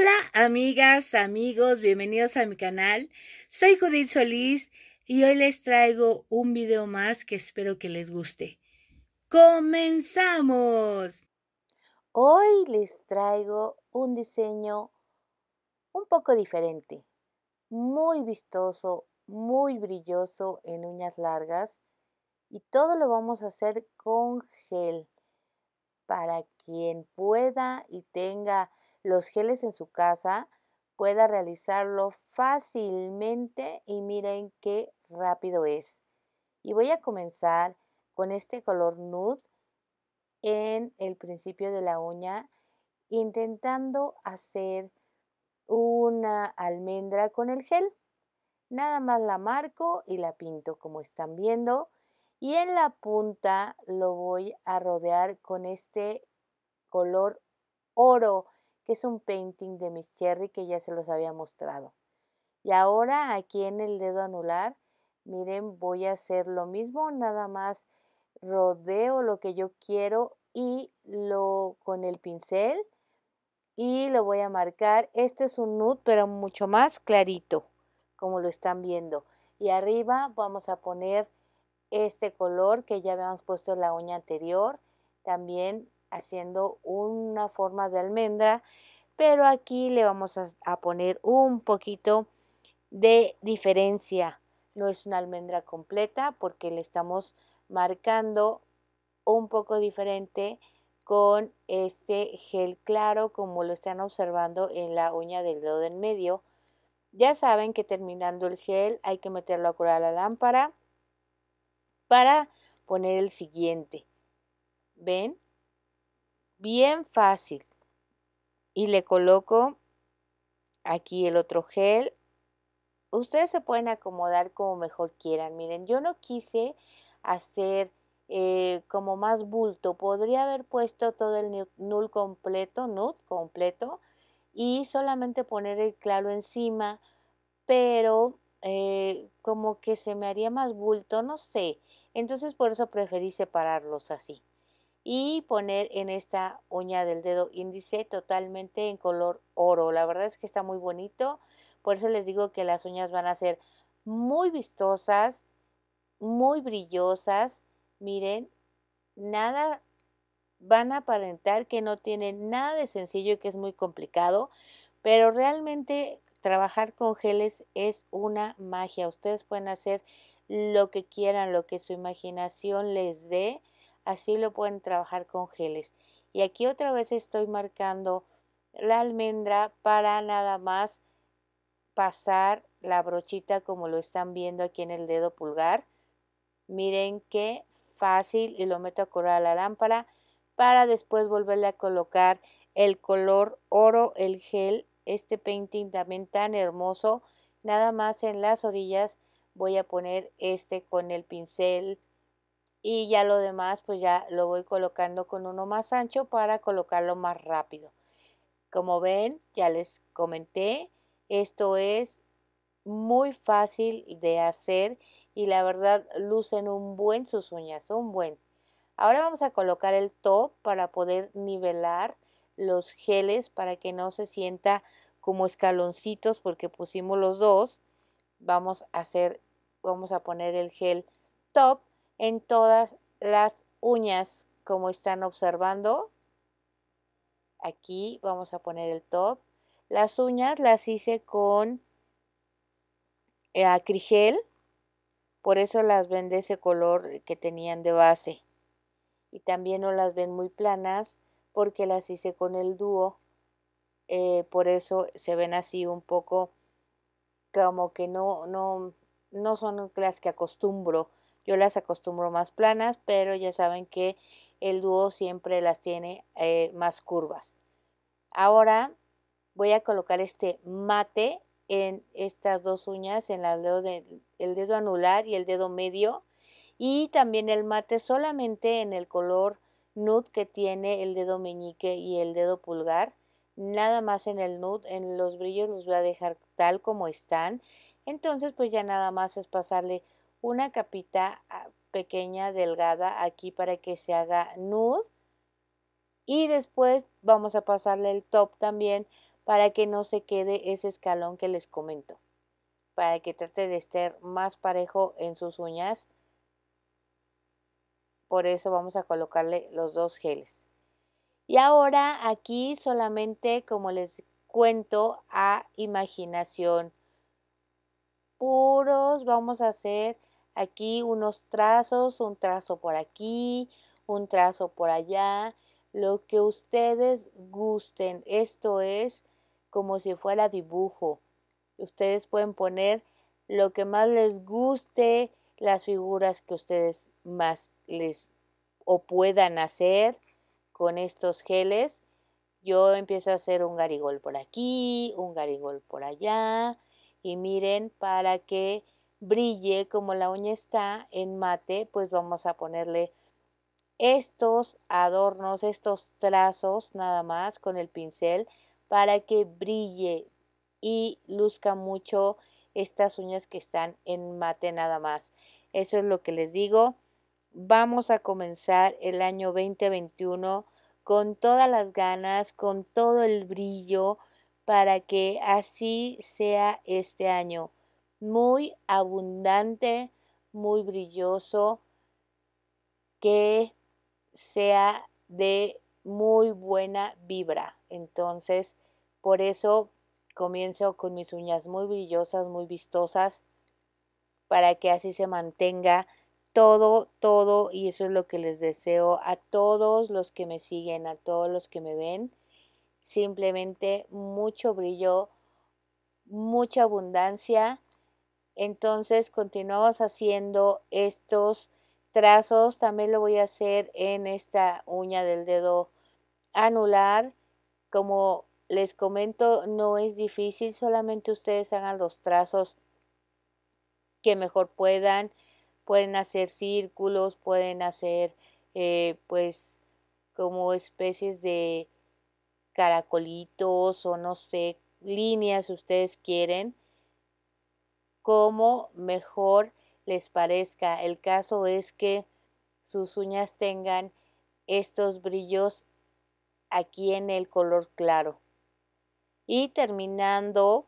Hola amigas, amigos, bienvenidos a mi canal. Soy Judith Solís y hoy les traigo un video más que espero que les guste. ¡Comenzamos! Hoy les traigo un diseño un poco diferente, muy vistoso, muy brilloso en uñas largas y todo lo vamos a hacer con gel para quien pueda y tenga los geles en su casa, pueda realizarlo fácilmente y miren qué rápido es. Y voy a comenzar con este color nude en el principio de la uña intentando hacer una almendra con el gel. Nada más la marco y la pinto como están viendo. Y en la punta lo voy a rodear con este color oro que es un painting de Miss Cherry que ya se los había mostrado. Y ahora aquí en el dedo anular, miren, voy a hacer lo mismo, nada más rodeo lo que yo quiero y lo con el pincel y lo voy a marcar. Este es un nude, pero mucho más clarito, como lo están viendo. Y arriba vamos a poner este color que ya habíamos puesto en la uña anterior, también haciendo una forma de almendra, pero aquí le vamos a, poner un poquito de diferencia. No es una almendra completa porque le estamos marcando un poco diferente con este gel claro como lo están observando en la uña del dedo del medio. Ya saben que terminando el gel hay que meterlo a curar la lámpara para poner el siguiente. ¿Ven? bien fácil. Y le coloco aquí el otro gel. Ustedes se pueden acomodar como mejor quieran. Miren, yo no quise hacer eh, como más bulto. Podría haber puesto todo el null completo, nude completo, y solamente poner el claro encima, pero eh, como que se me haría más bulto, no sé. Entonces por eso preferí separarlos así y poner en esta uña del dedo índice totalmente en color oro. La verdad es que está muy bonito, por eso les digo que las uñas van a ser muy vistosas, muy brillosas. Miren, nada van a aparentar que no tienen nada de sencillo y que es muy complicado, pero realmente trabajar con geles es una magia. Ustedes pueden hacer lo que quieran, lo que su imaginación les dé así lo pueden trabajar con geles. Y aquí otra vez estoy marcando la almendra para nada más pasar la brochita como lo están viendo aquí en el dedo pulgar. Miren qué fácil y lo meto a correr a la lámpara para después volverle a colocar el color oro, el gel, este painting también tan hermoso. Nada más en las orillas voy a poner este con el pincel y ya lo demás pues ya lo voy colocando con uno más ancho para colocarlo más rápido. Como ven, ya les comenté, esto es muy fácil de hacer y la verdad lucen un buen sus uñas, un buen. Ahora vamos a colocar el top para poder nivelar los geles para que no se sienta como escaloncitos porque pusimos los dos. Vamos a hacer, vamos a poner el gel top en todas las uñas, como están observando. Aquí vamos a poner el top. Las uñas las hice con eh, acrigel, por eso las ven de ese color que tenían de base. Y también no las ven muy planas porque las hice con el dúo. Eh, por eso se ven así un poco como que no, no, no son las que acostumbro yo las acostumbro más planas, pero ya saben que el dúo siempre las tiene eh, más curvas. Ahora voy a colocar este mate en estas dos uñas, en las el dedo anular y el dedo medio. Y también el mate solamente en el color nude que tiene el dedo meñique y el dedo pulgar. Nada más en el nude, en los brillos los voy a dejar tal como están. Entonces pues ya nada más es pasarle una capita ah, pequeña, delgada, aquí para que se haga nude. Y después vamos a pasarle el top también para que no se quede ese escalón que les comento. Para que trate de estar más parejo en sus uñas. Por eso vamos a colocarle los dos geles. Y ahora aquí solamente, como les cuento, a imaginación. Puros vamos a hacer Aquí unos trazos, un trazo por aquí, un trazo por allá, lo que ustedes gusten. Esto es como si fuera dibujo. Ustedes pueden poner lo que más les guste, las figuras que ustedes más les o puedan hacer con estos geles. Yo empiezo a hacer un garigol por aquí, un garigol por allá y miren para que brille como la uña está en mate, pues vamos a ponerle estos adornos, estos trazos nada más con el pincel para que brille y luzca mucho estas uñas que están en mate nada más. Eso es lo que les digo. Vamos a comenzar el año 2021 con todas las ganas, con todo el brillo, para que así sea este año muy abundante, muy brilloso, que sea de muy buena vibra. Entonces, por eso comienzo con mis uñas muy brillosas, muy vistosas, para que así se mantenga todo, todo, y eso es lo que les deseo a todos los que me siguen, a todos los que me ven. Simplemente mucho brillo, mucha abundancia entonces continuamos haciendo estos trazos. También lo voy a hacer en esta uña del dedo anular. Como les comento, no es difícil, solamente ustedes hagan los trazos que mejor puedan. Pueden hacer círculos, pueden hacer eh, pues como especies de caracolitos o no sé, líneas si ustedes quieren como mejor les parezca. El caso es que sus uñas tengan estos brillos aquí en el color claro. Y terminando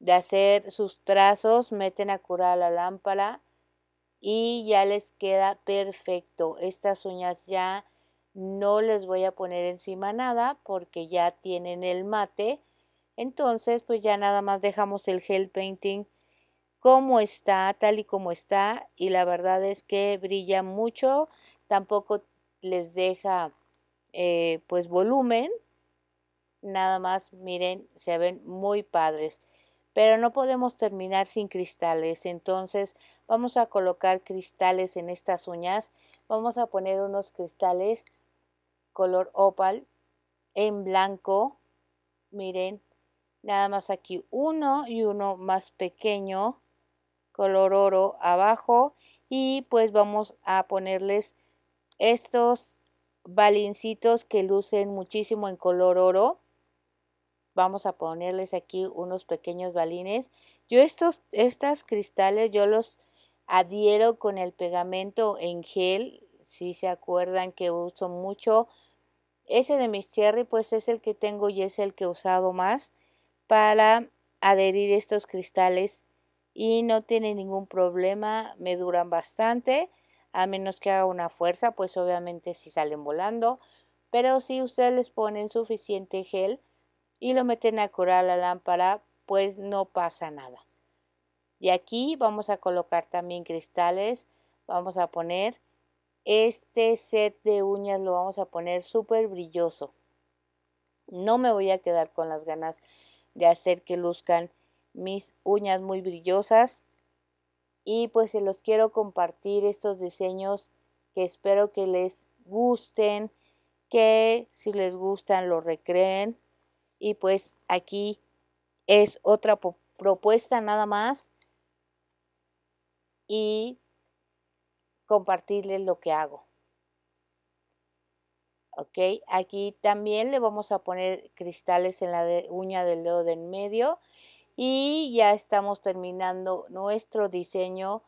de hacer sus trazos, meten a curar la lámpara y ya les queda perfecto. Estas uñas ya no les voy a poner encima nada porque ya tienen el mate. Entonces, pues ya nada más dejamos el gel painting como está, tal y como está, y la verdad es que brilla mucho, tampoco les deja eh, pues volumen, nada más miren, se ven muy padres, pero no podemos terminar sin cristales, entonces vamos a colocar cristales en estas uñas, vamos a poner unos cristales color opal en blanco, miren, nada más aquí uno y uno más pequeño, color oro abajo y pues vamos a ponerles estos balincitos que lucen muchísimo en color oro vamos a ponerles aquí unos pequeños balines yo estos estas cristales yo los adhiero con el pegamento en gel si se acuerdan que uso mucho ese de mis cherry pues es el que tengo y es el que he usado más para adherir estos cristales y no tiene ningún problema, me duran bastante, a menos que haga una fuerza, pues obviamente si salen volando, pero si ustedes les ponen suficiente gel y lo meten a curar la lámpara, pues no pasa nada. Y aquí vamos a colocar también cristales, vamos a poner este set de uñas, lo vamos a poner súper brilloso. No me voy a quedar con las ganas de hacer que luzcan mis uñas muy brillosas y pues se los quiero compartir estos diseños que espero que les gusten, que si les gustan lo recreen y pues aquí es otra propuesta nada más y compartirles lo que hago. Ok, aquí también le vamos a poner cristales en la uña del dedo de en medio y ya estamos terminando nuestro diseño.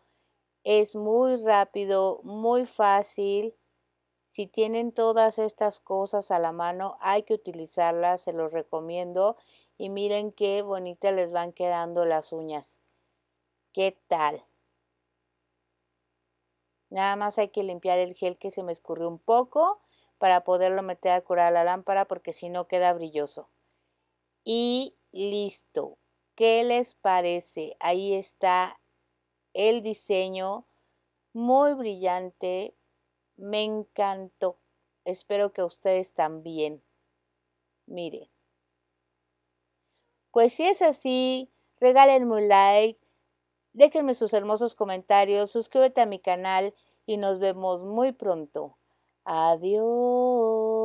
Es muy rápido, muy fácil. Si tienen todas estas cosas a la mano, hay que utilizarlas, se los recomiendo. Y miren qué bonitas les van quedando las uñas. ¿Qué tal? Nada más hay que limpiar el gel que se me escurrió un poco para poderlo meter a curar la lámpara porque si no queda brilloso. Y listo. ¿Qué les parece? Ahí está el diseño, muy brillante, me encantó. Espero que ustedes también. Miren. Pues si es así, regálenme un like, déjenme sus hermosos comentarios, suscríbete a mi canal y nos vemos muy pronto. Adiós.